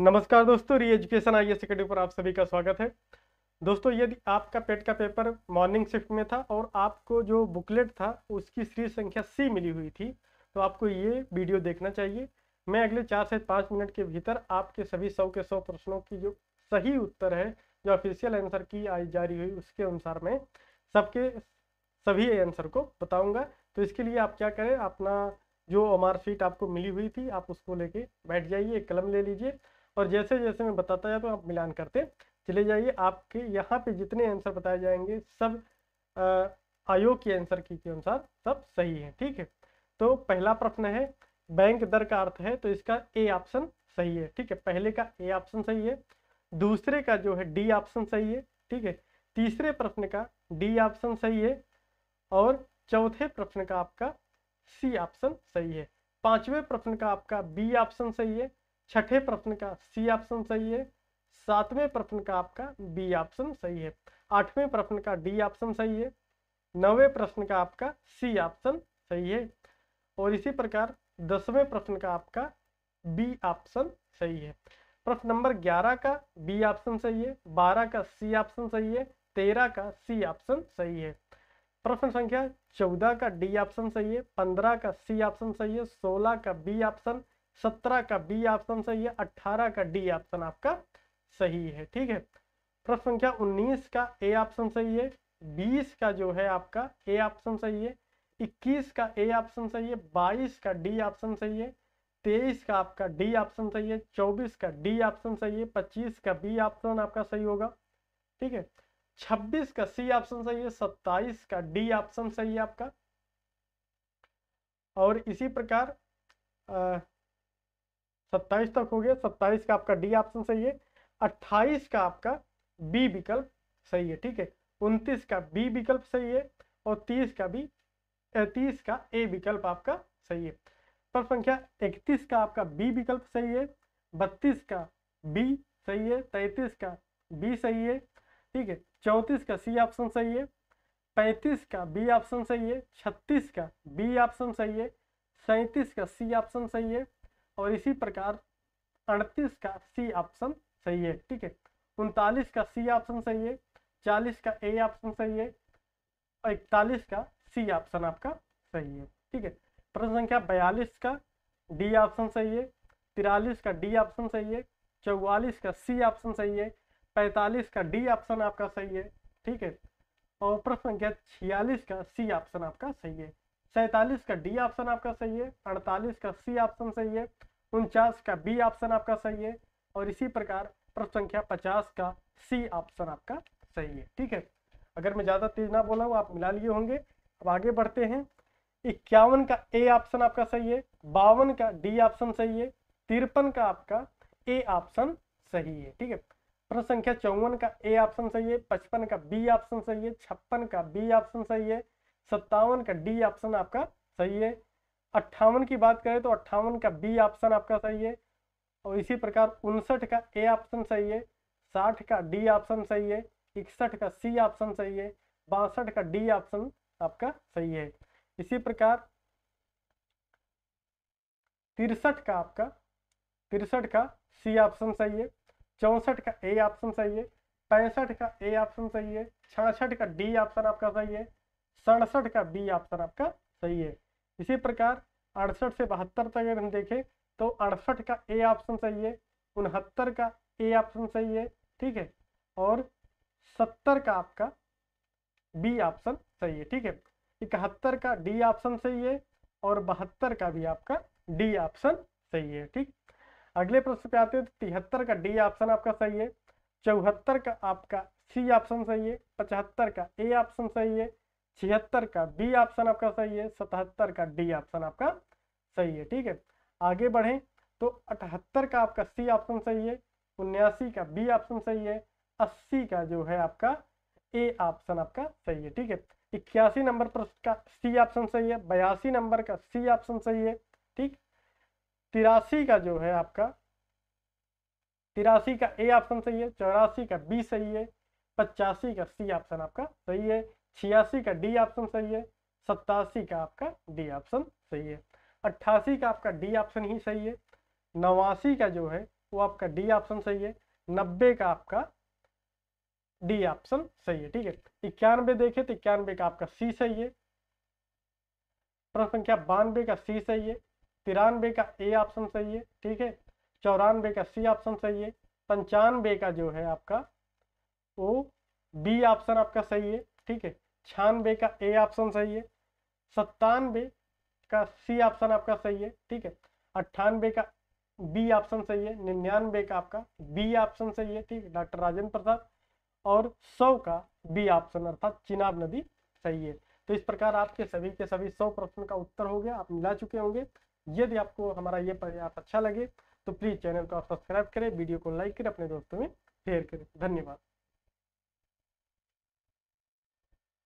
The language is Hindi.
नमस्कार दोस्तों री एजुकेशन आई एस पर आप सभी का स्वागत है दोस्तों यदि आपका पेट का पेपर मॉर्निंग शिफ्ट में था और आपको जो बुकलेट था उसकी सीरीज संख्या सी मिली हुई थी तो आपको ये वीडियो देखना चाहिए मैं अगले चार से पाँच मिनट के भीतर आपके सभी सौ के सौ प्रश्नों की जो सही उत्तर है जो ऑफिशियल आंसर की आई जारी हुई उसके अनुसार मैं सबके सभी आंसर को बताऊँगा तो इसके लिए आप क्या करें अपना जो अमार आपको मिली हुई थी आप उसको लेके बैठ जाइए कलम ले लीजिए और जैसे जैसे मैं बताता जाता हूँ आप मिलान करते चले जाइए आपके यहाँ पे जितने आंसर बताए जाएंगे सब आयोग के आंसर की के अनुसार सब सही है ठीक है तो पहला प्रश्न है बैंक दर का अर्थ है तो इसका ए ऑप्शन सही है ठीक है पहले का ए ऑप्शन सही है दूसरे का जो है डी ऑप्शन सही है ठीक है तीसरे प्रश्न का डी ऑप्शन सही है और चौथे प्रश्न का आपका सी ऑप्शन सही है पांचवें प्रश्न का आपका बी ऑप्शन सही है छठे प्रश्न का सी ऑप्शन सही है सातवें प्रश्न का आपका बी ऑप्शन सही है आठवें प्रश्न का डी ऑप्शन सही है नवे प्रश्न का आपका सी ऑप्शन सही है और इसी प्रकार दसवें प्रश्न का आपका बी ऑप्शन सही है प्रश्न नंबर ग्यारह का बी ऑप्शन सही है बारह का सी ऑप्शन सही है तेरह का सी ऑप्शन सही है प्रश्न संख्या चौदह का डी ऑप्शन सही है पंद्रह का सी ऑप्शन सही है सोलह का बी ऑप्शन सत्रह का बी ऑप्शन सही है अट्ठारह का डी ऑप्शन आपका सही है ठीक है प्रश्न संख्या उन्नीस का ए ऑप्शन सही है बीस का जो है आपका ए ऑप्शन सही है इक्कीस का ए ऑप्शन सही है बाईस का डी ऑप्शन सही है तेईस का आपका डी ऑप्शन सही है चौबीस का डी ऑप्शन सही है पच्चीस का बी ऑप्शन आपका सही होगा ठीक है छब्बीस का सी ऑप्शन सही है सत्ताईस का डी ऑप्शन सही है आपका और इसी प्रकार सत्ताईस तक हो गया सत्ताईस का आपका डी ऑप्शन सही है अट्ठाईस का आपका बी विकल्प सही है ठीक है उनतीस का बी विकल्प सही है और तीस का भी तीस का ए विकल्प आपका सही है पर संख्या इकतीस का आपका बी विकल्प सही है बत्तीस का बी सही है तैतीस का बी सही है ठीक है चौंतीस का सी ऑप्शन सही है पैंतीस का बी ऑप्शन सही है छत्तीस का बी ऑप्शन सही है सैंतीस का सी ऑप्शन सही है और इसी प्रकार अड़तीस का सी ऑप्शन सही है ठीक है उनतालीस का सी ऑप्शन सही है चालीस का ए ऑप्शन सही है और इकतालीस का सी ऑप्शन आपका सही है ठीक है प्रश्न संख्या बयालीस का डी ऑप्शन सही है तिरालीस का डी ऑप्शन सही है चौवालीस का सी ऑप्शन सही है पैंतालीस का डी ऑप्शन आपका सही है ठीक है और प्रश्न संख्या छियालीस का सी ऑप्शन आपका सही है सैतालीस का डी ऑप्शन आपका सही है अड़तालीस का सी ऑप्शन सही है उनचास का बी ऑप्शन आपका सही है और इसी प्रकार प्रश्न संख्या पचास का सी ऑप्शन आपका सही है ठीक है अगर मैं ज़्यादा तेज ना बोला हूँ आप मिला लिए होंगे अब आगे बढ़ते हैं इक्यावन का ए ऑप्शन आपका सही है बावन का डी ऑप्शन सही है तिरपन का आपका ए ऑप्शन सही है ठीक है प्रश्न संख्या चौवन का ए ऑप्शन सही है पचपन का बी ऑप्शन सही है छप्पन का बी ऑप्शन सही है सत्तावन का डी ऑप्शन आपका सही है अट्ठावन की बात करें तो अट्ठावन का बी ऑप्शन आपका सही है और इसी प्रकार उनसठ का ए ऑप्शन सही है साठ का डी ऑप्शन सही है इकसठ का सी ऑप्शन सही है बासठ का डी ऑप्शन आपका सही है इसी प्रकार तिरसठ का आपका तिरसठ का सी ऑप्शन सही है चौंसठ का ए ऑप्शन सही है पैंसठ का ए ऑप्शन सही है छाछठ का डी ऑप्शन आपका सही है सड़सठ का बी ऑप्शन आपका सही है इसी प्रकार अड़सठ से बहत्तर तक अगर हम देखें तो अड़सठ का ए ऑप्शन सही है उनहत्तर का ए ऑप्शन सही है ठीक है और सत्तर का आपका बी ऑप्शन सही है ठीक है इकहत्तर का डी ऑप्शन सही है और बहत्तर का भी आपका डी ऑप्शन सही है ठीक अगले प्रश्न पे आते हैं तो तिहत्तर का डी ऑप्शन आपका सही है चौहत्तर का आपका सी ऑप्शन सही है पचहत्तर का ए ऑप्शन सही है छिहत्तर का बी ऑप्शन आपका सही है सतहत्तर का डी ऑप्शन आपका सही है ठीक है आगे बढ़े तो अठहत्तर का आपका सी ऑप्शन सही है उन्यासी का बी ऑप्शन सही है अस्सी का जो है आपका ए ऑप्शन आपका सही है ठीक है इक्यासी नंबर प्रश्न का सी ऑप्शन सही है बयासी नंबर का सी ऑप्शन सही है ठीक तिरासी का जो है आपका तिरासी का ए ऑप्शन सही है चौरासी का बी सही है पचासी का सी ऑप्शन आपका सही है छियासी का डी ऑप्शन सही है सत्तासी का आपका डी ऑप्शन सही है अट्ठासी का आपका डी ऑप्शन ही सही है नवासी का जो है वो आपका डी ऑप्शन सही है नब्बे का आपका डी ऑप्शन सही है ठीक है इक्यानवे देखे तो इक्यानवे का आपका सी सही है प्रश्न संख्या बानवे का सी सही है तिरानवे का ए ऑप्शन सही है ठीक है चौरानवे का सी ऑप्शन सही है पंचानवे का जो है आपका वो बी ऑप्शन आपका सही है ठीक है छियानबे का ए ऑप्शन सही है सत्तानबे का सी ऑप्शन आपका सही है ठीक है अट्ठानबे का बी ऑप्शन सही है निन्यानबे का आपका बी ऑप्शन सही है ठीक है डॉक्टर राजेंद्र प्रसाद और सौ का बी ऑप्शन अर्थात चिनाब नदी सही है तो इस प्रकार आपके सभी के सभी सौ प्रश्न का उत्तर हो गया आप मिला चुके होंगे यदि आपको हमारा ये प्रयास अच्छा लगे तो प्लीज़ चैनल को आप सब्सक्राइब करें वीडियो को लाइक करें अपने दोस्तों में शेयर करें धन्यवाद